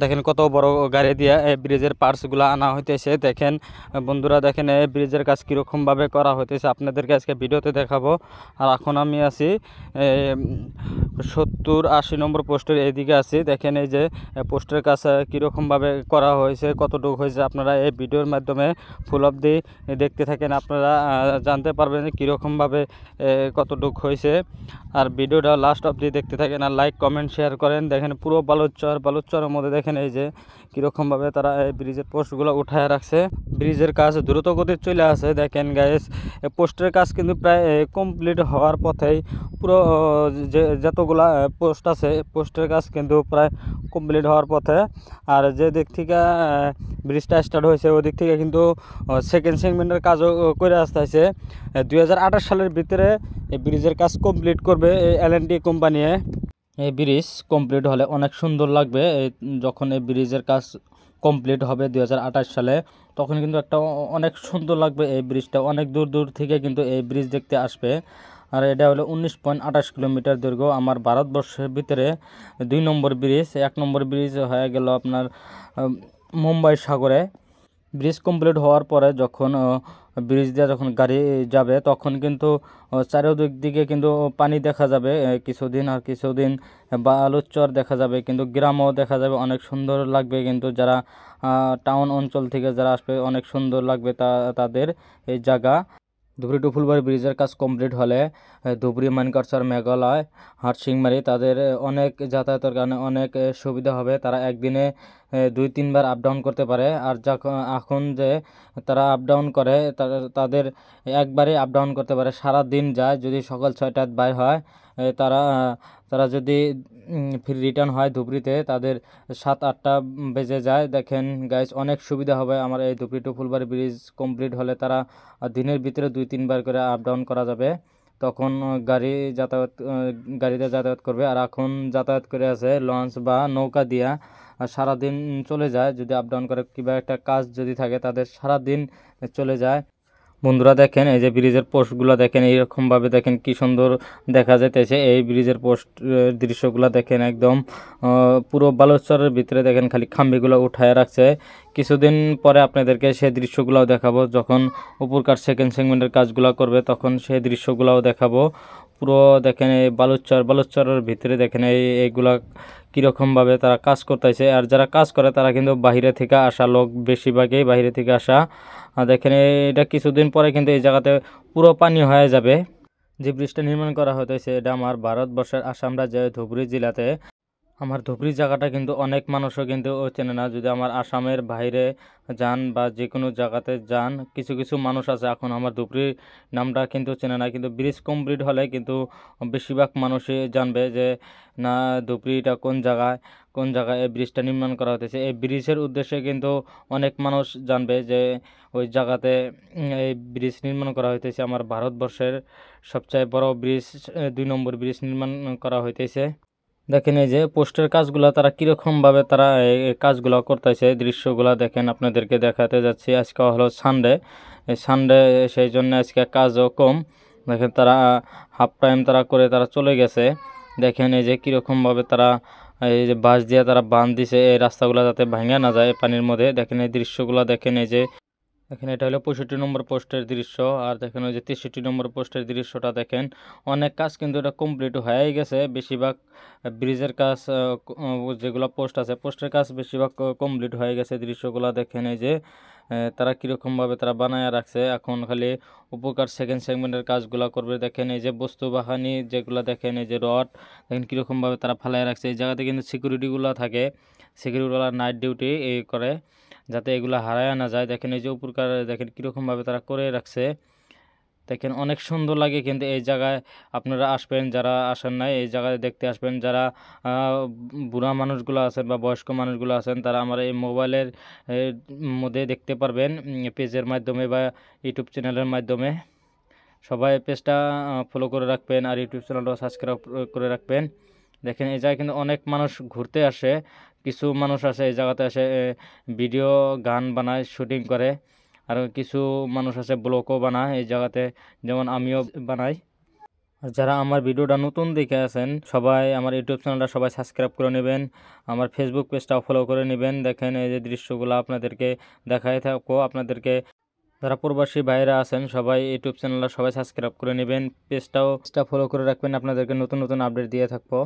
দেখেন কত বড় গাড়ি দিয়া এই ব্রিজের পার্টসগুলো আনা হইতেছে দেখেন বন্ধুরা দেখেন এই ব্রিজের কাজ কীরকমভাবে করা হইতেছে আপনাদেরকে আজকে ভিডিওতে দেখাবো আর এখন আমি আছি সত্তর আশি নম্বর পোস্টের এদিকে আছি দেখেন এই যে পোস্টের কাজ কীরকমভাবে করা হয়েছে কতটুকু হয়েছে আপনারা এই ভিডিওর মাধ্যমে ফুল অবধি দেখতে থাকেন আপনারা জানতে পারবেন যে কীরকমভাবে কতটুকু হয়েছে আর ভিডিওটা লাস্ট অবধি দেখতে থাকেন আর লাইক কমেন্ট শেয়ার করেন দেখেন পুরো বালুচর বালুচরের মধ্যে দেখেন দেখেন এই যে কীরকমভাবে তারা এই ব্রিজের পোস্টগুলো উঠায় রাখছে ব্রিজের কাজ দ্রুত গতির চলে আসে দেখেন গাইস পোস্টের কাজ কিন্তু প্রায় কমপ্লিট হওয়ার পথেই পুরো যে যতগুলা পোস্ট আছে পোস্টের কাজ কিন্তু প্রায় কমপ্লিট হওয়ার পথে আর যে দিক থেকে ব্রিজটা স্টার্ট হয়েছে ওদিক থেকে কিন্তু সেকেন্ড সেগমেন্টের কাজও করে আসতে আছে দুই সালের ভিতরে এই ব্রিজের কাজ কমপ্লিট করবে এল এন কোম্পানি এই ব্রিজ কমপ্লিট হলে অনেক সুন্দর লাগবে যখন এই ব্রিজের কাজ কমপ্লিট হবে দু সালে তখন কিন্তু একটা অনেক সুন্দর লাগবে এই ব্রিজটা অনেক দূর দূর থেকে কিন্তু এই ব্রিজ দেখতে আসবে আর এটা হলো উনিশ পয়েন্ট আঠাশ কিলোমিটার দৈর্ঘ্য আমার ভারতবর্ষের ভিতরে দুই নম্বর ব্রিজ এক নম্বর ব্রিজ হয়ে গেল আপনার মুম্বাই সাগরে ব্রিজ কমপ্লিট হওয়ার পরে যখন ব্রিজ দিয়ে যখন গাড়ি যাবে তখন কিন্তু চারিদিক দিকে কিন্তু পানি দেখা যাবে কিছুদিন আর কিছুদিন বা আলুচর দেখা যাবে কিন্তু গ্রামও দেখা যাবে অনেক সুন্দর লাগবে কিন্তু যারা টাউন অঞ্চল থেকে যারা আসবে অনেক সুন্দর লাগবে তা তাদের এই জায়গা ধুবরি টু ফুলবাড়ি ব্রিজের কাজ কমপ্লিট হলে ধুবরি মানকারসার মেঘালয় হাটশিংমারি তাদের অনেক যাতায়াতের কারণে অনেক সুবিধা হবে তারা একদিনে দুই তিনবার আপ ডাউন করতে পারে আর যখন এখন যে তারা আপ ডাউন করে তাদের একবারে আপ ডাউন করতে পারে সারা দিন যায় যদি সকাল ছয়টায় বাইর হয় তারা তারা যদি ফ্রি রিটার্ন হয় ধুবড়িতে তাদের সাত আটটা বেজে যায় দেখেন গাইস অনেক সুবিধা হবে আমার এই Dhubri to Phulbari bridge complete হলে তারা দিনের ভিতরে দুই তিনবার করে আপ ডাউন করা যাবে তখন গাড়ি যাতায়াত গাড়িতে যাতায়াত করবে আর এখন যাতায়াত করে আছে লঞ্চ বা নৌকা দিয়া সারাদিন চলে যায় যদি আপ ডাউন করে কিবা একটা কাজ যদি থাকে তাদের সারাদিন চলে যায় বন্ধুরা দেখেন এই যে ব্রিজের পোস্টগুলো দেখেন এইরকমভাবে দেখেন কি সুন্দর দেখা যাইতেছে এই ব্রিজের পোস্ট দৃশ্যগুলো দেখেন একদম পুরো বালুচরের ভিতরে দেখেন খালি খাম্বিগুলো উঠায় রাখছে কিছুদিন পরে আপনাদেরকে সেই দৃশ্যগুলোও দেখাবো যখন উপরকার সেকেন্ড সেগমেন্টের কাজগুলো করবে তখন সেই দৃশ্যগুলোও দেখাবো পুরো দেখেন এই বালুচর বালুচরের ভিতরে দেখেন এই এইগুলা কীরকমভাবে তারা কাজ করতেছে আর যারা কাজ করে তারা কিন্তু বাহিরে থেকে আসা লোক বেশিরভাগই বাহিরে থেকে আসা দেখেন এটা কিছুদিন পরে কিন্তু এই জায়গাতে পুরো পানি হয়ে যাবে যে ব্রিজটা নির্মাণ করা হতেছে এটা আমার ভারতবর্ষের আসাম রাজ্যের ধুবড়ি জেলাতে আমার ধুবড়ি জায়গাটা কিন্তু অনেক মানুষও কিন্তু চেনে না যদি আমার আসামের বাইরে যান বা যে কোনো জায়গাতে যান কিছু কিছু মানুষ আছে এখন আমার ধুবড়ির নামটা কিন্তু চেনে না কিন্তু ব্রিজ কমপ্লিট হলে কিন্তু বেশিরভাগ মানুষই জানবে যে না ধুবড়িটা কোন জায়গায় কোন জায়গায় এই ব্রিজটা নির্মাণ করা হতেছে এই ব্রিজের উদ্দেশ্যে কিন্তু অনেক মানুষ জানবে যে ওই জায়গাতে এই ব্রিজ নির্মাণ করা হইতেছে আমার ভারতবর্ষের সবচেয়ে বড় ব্রিজ দুই নম্বর ব্রিজ নির্মাণ করা হইতেছে দেখেন এই যে পোস্টের কাজগুলো তারা কীরকমভাবে তারা এই কাজগুলো করতেছে দৃশ্যগুলো দেখেন আপনাদেরকে দেখাতে যাচ্ছি আজকে হলো সানডে এই সানডে সেই জন্য আজকে কাজও কম দেখেন তারা হাফ টাইম তারা করে তারা চলে গেছে দেখেন এই যে কীরকমভাবে তারা এই যে বাঁশ দিয়ে তারা বাঁধ দিছে এই রাস্তাগুলো যাতে ভাঙা না যায় পানির মধ্যে দেখেন এই দৃশ্যগুলো দেখেন এই যে দেখেন এটা হলো পঁয়ষট্টি নম্বর পোস্টের দৃশ্য আর দেখেন ওই যে তেষট্টি নম্বর পোস্টের দৃশ্যটা দেখেন অনেক কাজ কিন্তু এটা কমপ্লিট হয়ে গেছে বেশিরভাগ ব্রিজের কাজ যেগুলো পোস্ট আছে পোস্টের কাজ বেশিরভাগ কমপ্লিট হয়ে গেছে দৃশ্যগুলো দেখেন এই যে তারা কীরকমভাবে তারা বানায় রাখছে এখন খালি উপকার সেকেন্ড সেগমেন্টের কাজগুলো করবে দেখেন এই যে বস্তু বাহানি যেগুলো দেখেন এই যে রড দেখেন কীরকমভাবে তারা ফালায় রাখছে এই জায়গাতে কিন্তু সিকিউরিটিগুলো থাকে সিকিউরিটিগুলো নাইট ডিউটি এই করে যাতে এগুলো হারায় না যায় দেখেন এই যে উপরকার দেখেন কীরকমভাবে তারা করে রাখছে দেখেন অনেক সুন্দর লাগে কিন্তু এই জায়গায় আপনারা আসবেন যারা আসেন নাই এই জায়গায় দেখতে আসবেন যারা বুড়া মানুষগুলো আছেন বা বয়স্ক মানুষগুলো আছেন তারা আমার এই মোবাইলের মধ্যে দেখতে পারবেন পেজের মাধ্যমে বা ইউটিউব চ্যানেলের মাধ্যমে সবাই পেজটা ফলো করে রাখবেন আর ইউটিউব চ্যানেলটা সাবস্ক্রাইব করে রাখবেন দেখেন এই জায়গায় কিন্তু অনেক মানুষ ঘুরতে আসে কিছু মানুষ আসে এই জায়গাতে আসে ভিডিও গান বানায় শুটিং করে আর কিছু মানুষ আছে ব্লগও বানায় এই জায়গাতে যেমন আমিও বানাই আর যারা আমার ভিডিওটা নতুন দেখে আছেন সবাই আমার ইউটিউব চ্যানেলটা সবাই সাবস্ক্রাইব করে নেবেন আমার ফেসবুক পেজটাও ফলো করে নেবেন দেখেন এই যে দৃশ্যগুলো আপনাদেরকে দেখাই থাকো আপনাদেরকে যারা প্রবাসী ভাইরা আছেন সবাই ইউটিউব চ্যানেলটা সবাই সাবস্ক্রাইব করে নেবেন পেজটাও পেজটা ফলো করে রাখবেন আপনাদেরকে নতুন নতুন আপডেট দিয়ে থাকবো